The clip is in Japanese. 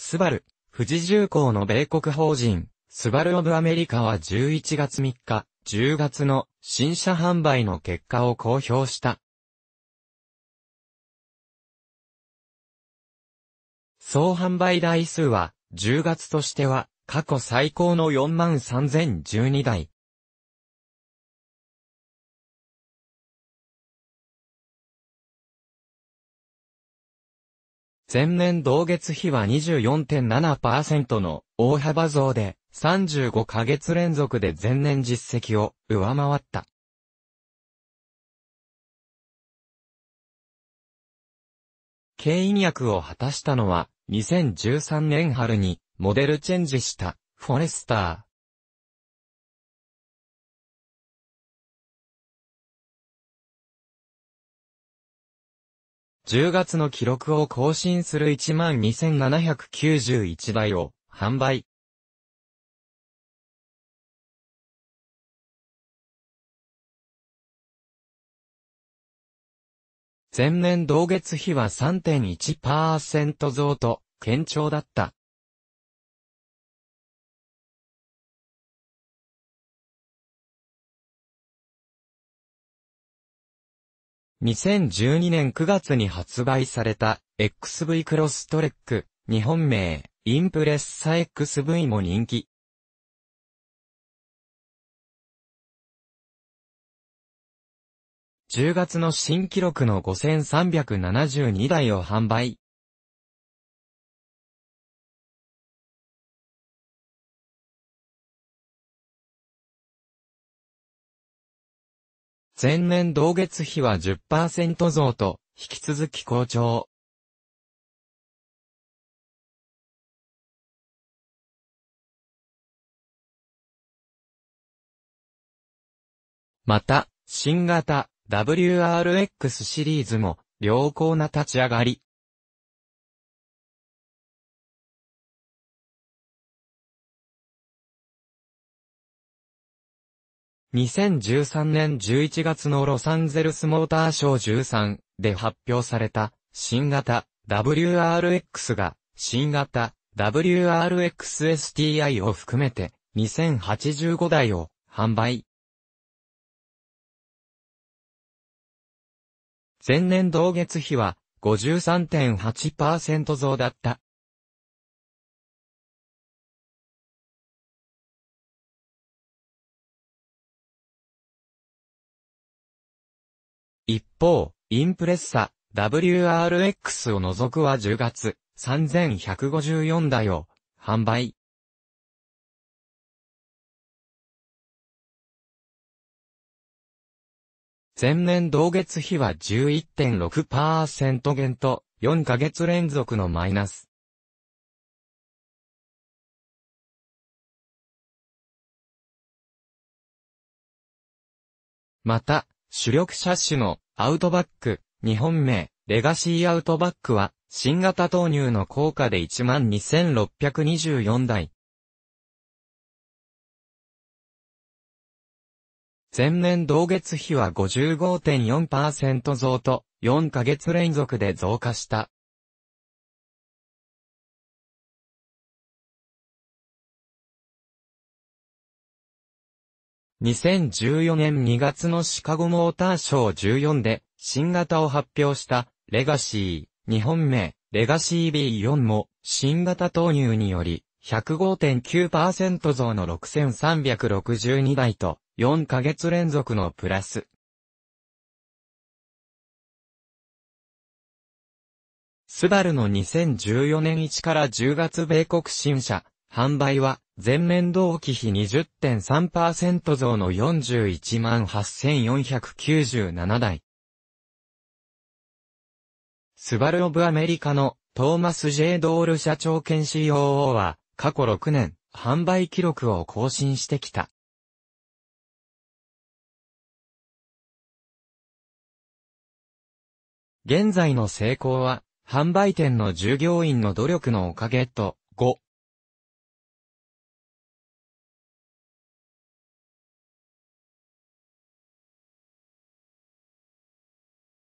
スバル、富士重工の米国法人、スバルオブアメリカは11月3日、10月の新車販売の結果を公表した。総販売台数は、10月としては、過去最高の43,012台。前年同月比は24.7%の大幅増で35ヶ月連続で前年実績を上回った。経営役を果たしたのは2013年春にモデルチェンジしたフォレスター。10月の記録を更新する12,791台を販売。前年同月比は3.1%増と、堅調だった。2012年9月に発売された XV クロストレック、日本名、インプレッサ XV も人気。10月の新記録の5372台を販売。前年同月比は10%増と、引き続き好調。また、新型 WRX シリーズも良好な立ち上がり、2013年11月のロサンゼルスモーターショー13で発表された新型 WRX が新型 WRXSTI を含めて2085台を販売。前年同月比は53.8%増だった一方、インプレッサ、WRX を除くは10月、3154台を、販売。前年同月比は11.6%減と、4ヶ月連続のマイナス。また、主力車種のアウトバック、日本名、レガシーアウトバックは、新型投入の効果で12,624台。前年同月比は55.4%増と、4ヶ月連続で増加した。2014年2月のシカゴモーターショー14で、新型を発表した、レガシー、2本目、レガシー B4 も、新型投入により、105.9%増の6362台と、4ヶ月連続のプラス。スバルの2014年1から10月米国新車、販売は、前年同期比20.3%増の41万8497台。スバルオブアメリカのトーマス・ジェイドール社長兼 COO は過去6年販売記録を更新してきた。現在の成功は販売店の従業員の努力のおかげと、5、